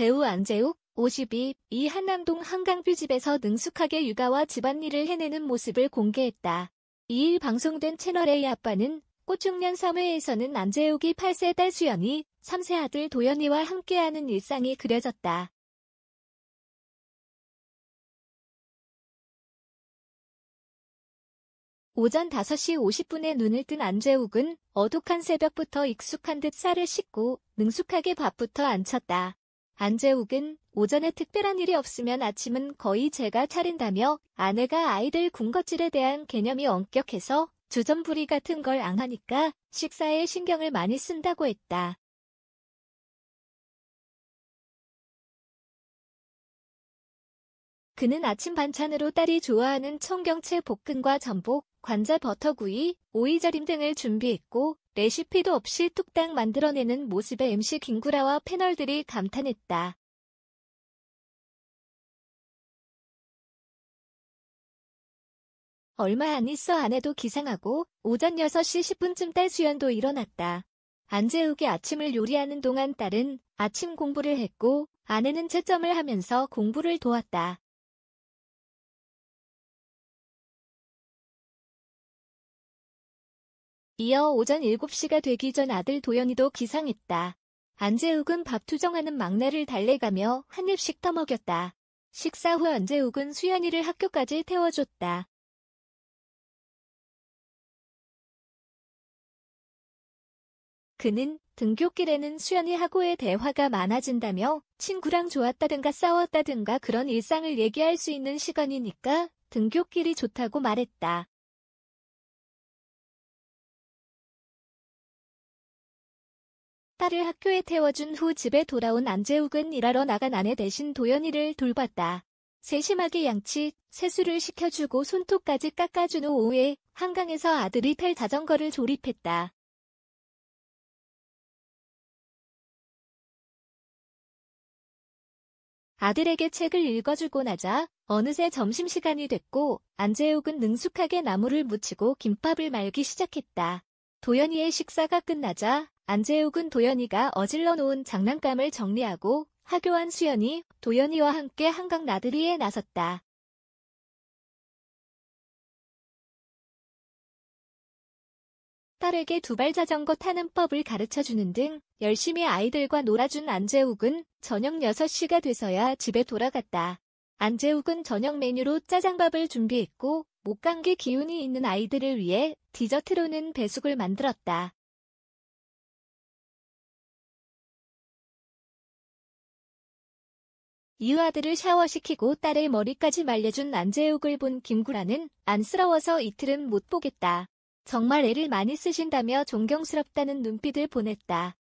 배우 안재욱, 52, 이 한남동 한강뷰집에서 능숙하게 육아와 집안일을 해내는 모습을 공개했다. 2일 방송된 채널A 아빠는 꽃중년 3회에서는 안재욱이 8세 딸 수연이, 3세 아들 도연이와 함께하는 일상이 그려졌다. 오전 5시 50분에 눈을 뜬 안재욱은 어둑한 새벽부터 익숙한 듯 쌀을 씻고 능숙하게 밥부터 안쳤다. 안재욱은 오전에 특별한 일이 없으면 아침은 거의 제가 차린다며 아내가 아이들 군것질에 대한 개념이 엄격해서 주전부리 같은 걸 안 하니까 식사에 신경을 많이 쓴다고 했다. 그는 아침 반찬으로 딸이 좋아하는 청경채 볶음과 전복, 관자 버터구이, 오이절임 등을 준비했고 레시피도 없이 뚝딱 만들어내는 모습에 MC 김구라와 패널들이 감탄했다. 얼마 안 있어 아내도 기상하고 오전 6시 10분쯤 딸 수연도 일어났다. 안재욱이 아침을 요리하는 동안 딸은 아침 공부를 했고 아내는 채점을 하면서 공부를 도왔다. 이어 오전 7시가 되기 전 아들 도연이도 기상했다. 안재욱은 밥 투정하는 막내를 달래가며 한 입씩 떠먹였다. 식사 후 안재욱은 수연이를 학교까지 태워줬다. 그는 등교길에는 수연이하고의 대화가 많아진다며 친구랑 좋았다든가 싸웠다든가 그런 일상을 얘기할 수 있는 시간이니까 등교길이 좋다고 말했다. 딸을 학교에 태워준 후 집에 돌아온 안재욱은 일하러 나간 아내 대신 도연이를 돌봤다. 세심하게 양치, 세수를 시켜주고 손톱까지 깎아준 후 오후에 한강에서 아들이 탈 자전거를 조립했다. 아들에게 책을 읽어주고 나자 어느새 점심시간이 됐고 안재욱은 능숙하게 나무를 묻히고 김밥을 말기 시작했다. 도연이의 식사가 끝나자 안재욱은 도연이가 어질러 놓은 장난감을 정리하고 하교한 수연이 도연이와 함께 한강 나들이에 나섰다. 딸에게 두발 자전거 타는 법을 가르쳐주는 등 열심히 아이들과 놀아준 안재욱은 저녁 6시가 돼서야 집에 돌아갔다. 안재욱은 저녁 메뉴로 짜장밥을 준비했고 목감기 기운이 있는 아이들을 위해 디저트로는 배숙을 만들었다. 이유아들을 샤워시키고 딸의 머리까지 말려준 안재욱을 본 김구라는 안쓰러워서 이틀은 못 보겠다. 정말 애를 많이 쓰신다며 존경스럽다는 눈빛을 보냈다.